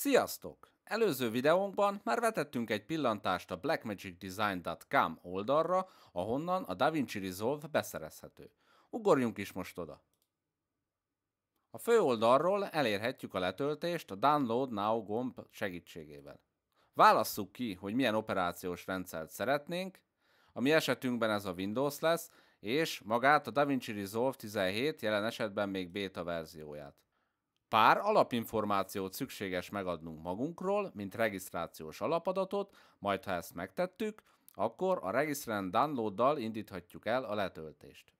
Sziasztok! Előző videónkban már vetettünk egy pillantást a blackmagicdesign.com oldalra, ahonnan a DaVinci Resolve beszerezhető. Ugorjunk is most oda. A fő oldalról elérhetjük a letöltést a Download Now gomb segítségével. Válasszuk ki, hogy milyen operációs rendszert szeretnénk, a mi esetünkben ez a Windows lesz, és magát a DaVinci Resolve 17 jelen esetben még beta verzióját. Pár alapinformációt szükséges megadnunk magunkról, mint regisztrációs alapadatot, majd ha ezt megtettük, akkor a regisztrán downloaddal indíthatjuk el a letöltést.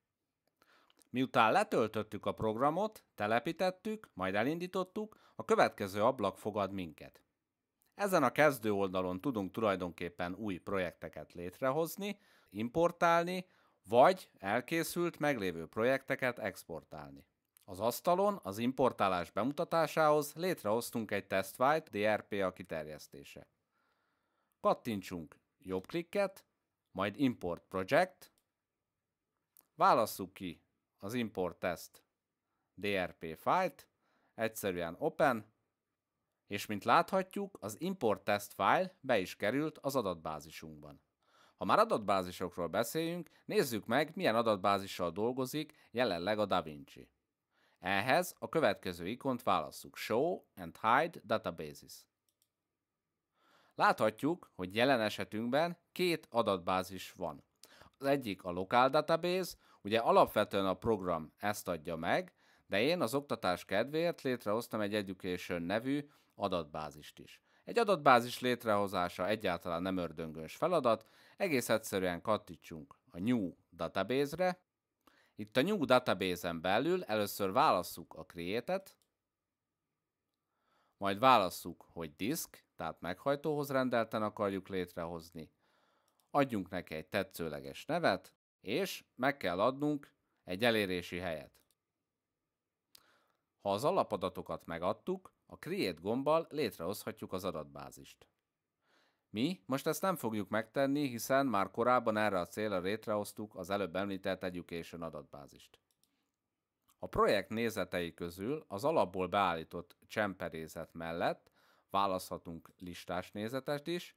Miután letöltöttük a programot, telepítettük, majd elindítottuk, a következő ablak fogad minket. Ezen a kezdő oldalon tudunk tulajdonképpen új projekteket létrehozni, importálni, vagy elkészült meglévő projekteket exportálni. Az asztalon az importálás bemutatásához létrehoztunk egy TestWhite DRPA kiterjesztése. Kattintsunk jobb klikket, majd Import Project, válasszuk ki az Import Test DRP fájt, egyszerűen Open, és mint láthatjuk, az Import Test fájl be is került az adatbázisunkban. Ha már adatbázisokról beszélünk, nézzük meg, milyen adatbázissal dolgozik jelenleg a DaVinci. Ehhez a következő ikont válasszuk Show and Hide Databases. Láthatjuk, hogy jelen esetünkben két adatbázis van. Az egyik a Local Database, ugye alapvetően a program ezt adja meg, de én az oktatás kedvéért létrehoztam egy Education nevű adatbázist is. Egy adatbázis létrehozása egyáltalán nem ördöngős feladat, egész egyszerűen kattítsunk a New Database-re, itt a New Database-en belül először válasszuk a Create-et, majd válasszuk, hogy disk, tehát meghajtóhoz rendelten akarjuk létrehozni. Adjunk neki egy tetszőleges nevet, és meg kell adnunk egy elérési helyet. Ha az alapadatokat megadtuk, a Create gombbal létrehozhatjuk az adatbázist. Mi most ezt nem fogjuk megtenni, hiszen már korábban erre a célra létrehoztuk az előbb említett Education adatbázist. A projekt nézetei közül az alapból beállított csemperézet mellett választhatunk listás nézetest is.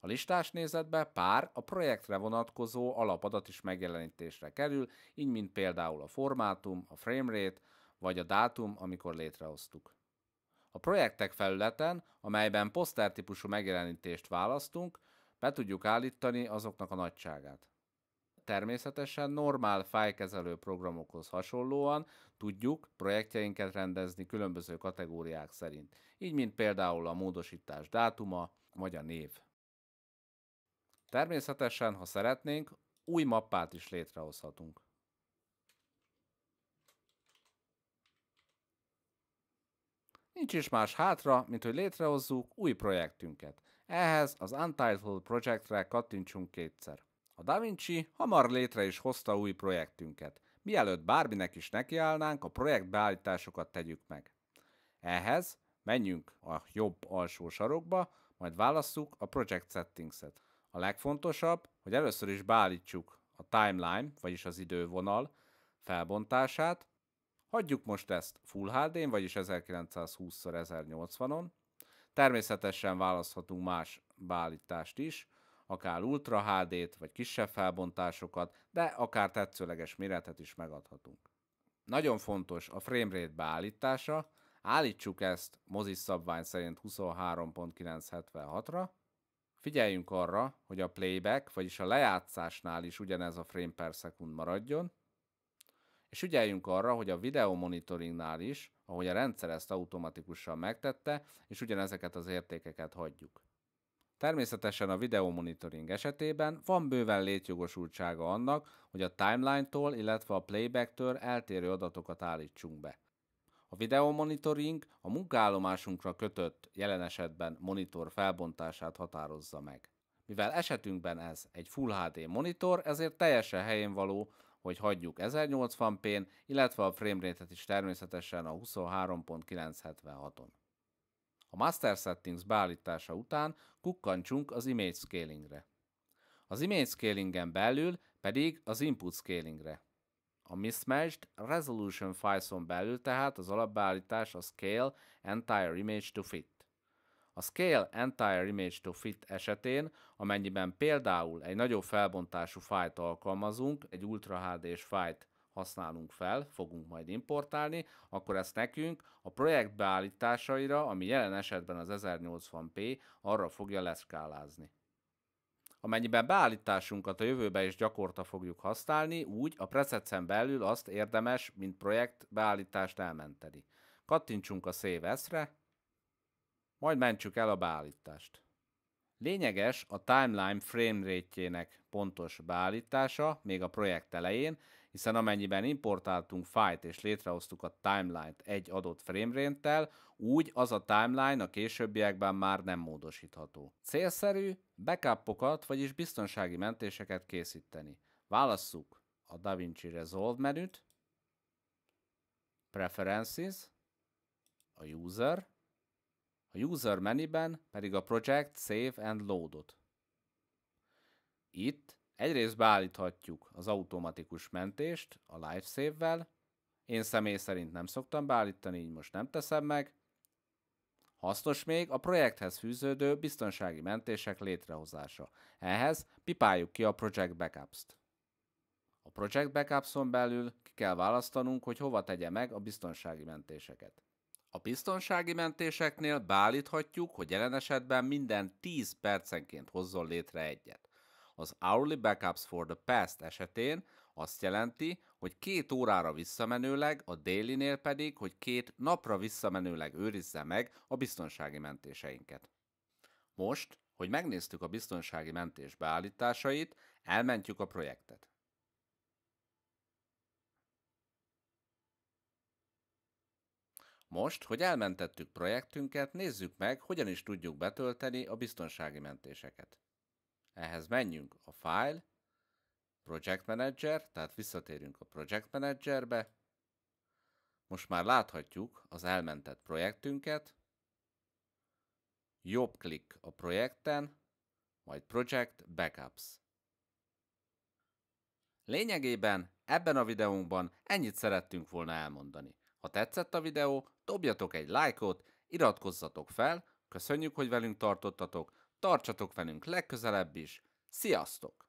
A listás nézetbe pár a projektre vonatkozó alapadat is megjelenítésre kerül, így mint például a formátum, a framerate vagy a dátum, amikor létrehoztuk. A projektek felületen, amelyben poszter típusú megjelenítést választunk, be tudjuk állítani azoknak a nagyságát. Természetesen normál fájkezelő programokhoz hasonlóan tudjuk projektjeinket rendezni különböző kategóriák szerint, így mint például a módosítás dátuma vagy a név. Természetesen, ha szeretnénk, új mappát is létrehozhatunk. Nincs is más hátra, mint hogy létrehozzuk új projektünket. Ehhez az Untitled Projectre kattintsunk kétszer. A DaVinci hamar létre is hozta új projektünket. Mielőtt bárminek is nekiállnánk, a projekt beállításokat tegyük meg. Ehhez menjünk a jobb alsó sarokba, majd válasszuk a Project Settings-et. A legfontosabb, hogy először is beállítsuk a timeline, vagyis az idővonal felbontását, Hagyjuk most ezt Full HD-n, vagyis 1920x1080-on. Természetesen választhatunk más beállítást is, akár Ultra HD-t, vagy kisebb felbontásokat, de akár tetszőleges méretet is megadhatunk. Nagyon fontos a framerate beállítása, állítsuk ezt mozis szabvány szerint 23.976-ra, figyeljünk arra, hogy a playback, vagyis a lejátszásnál is ugyanez a frame per second maradjon, és ügyeljünk arra, hogy a videomonitoringnál is, ahogy a rendszer ezt automatikusan megtette, és ugyanezeket az értékeket hagyjuk. Természetesen a videomonitoring esetében van bőven létjogosultsága annak, hogy a timeline-tól, illetve a playback-től eltérő adatokat állítsunk be. A videomonitoring a munkaállomásunkra kötött jelen esetben monitor felbontását határozza meg. Mivel esetünkben ez egy Full HD monitor, ezért teljesen helyén való, hogy hagyjuk 1080p-n, illetve a framerate-et is természetesen a 23.976-on. A Master Settings beállítása után kukkantsunk az Image Scalingre. Az Image Scalingen belül pedig az Input Scalingre. A Mismatched Resolution Files-on belül tehát az alapbeállítás a Scale Entire Image to Fit. A Scale Entire Image to Fit esetén, amennyiben például egy nagyobb felbontású fájt alkalmazunk, egy Ultra HD-s fájt használunk fel, fogunk majd importálni, akkor ezt nekünk a projekt beállításaira, ami jelen esetben az 1080p, arra fogja leszkálázni. Amennyiben beállításunkat a jövőbe is gyakorta fogjuk használni, úgy a presetsen belül azt érdemes, mint projekt beállítást elmenteni. Kattintsunk a Save S-re, majd mentsük el a beállítást. Lényeges a timeline frame rétjének pontos beállítása még a projekt elején, hiszen amennyiben importáltunk fájt és létrehoztuk a timeline-t egy adott framerate úgy az a timeline a későbbiekben már nem módosítható. Célszerű backupokat, vagyis biztonsági mentéseket készíteni. Válasszuk a DaVinci Resolve menüt, Preferences, a User, a User menüben pedig a Project Save and Load-ot. Itt egyrészt beállíthatjuk az automatikus mentést a Lifesave-vel, én személy szerint nem szoktam beállítani, így most nem teszem meg. Hasznos még a projekthez fűződő biztonsági mentések létrehozása. Ehhez pipáljuk ki a Project Backups-t. A Project Backups-on belül ki kell választanunk, hogy hova tegye meg a biztonsági mentéseket. A biztonsági mentéseknél beállíthatjuk, hogy jelen esetben minden 10 percenként hozzon létre egyet. Az Hourly Backups for the Past esetén azt jelenti, hogy két órára visszamenőleg, a délinél pedig, hogy két napra visszamenőleg őrizze meg a biztonsági mentéseinket. Most, hogy megnéztük a biztonsági mentés beállításait, elmentjük a projektet. Most, hogy elmentettük projektünket, nézzük meg, hogyan is tudjuk betölteni a biztonsági mentéseket. Ehhez menjünk a File, Project Manager, tehát visszatérünk a Project Managerbe. Most már láthatjuk az elmentett projektünket. Jobb klik a projekten, majd Project Backups. Lényegében ebben a videónkban ennyit szerettünk volna elmondani. Ha tetszett a videó, dobjatok egy lájkot, iratkozzatok fel, köszönjük, hogy velünk tartottatok, tartsatok velünk legközelebb is, sziasztok!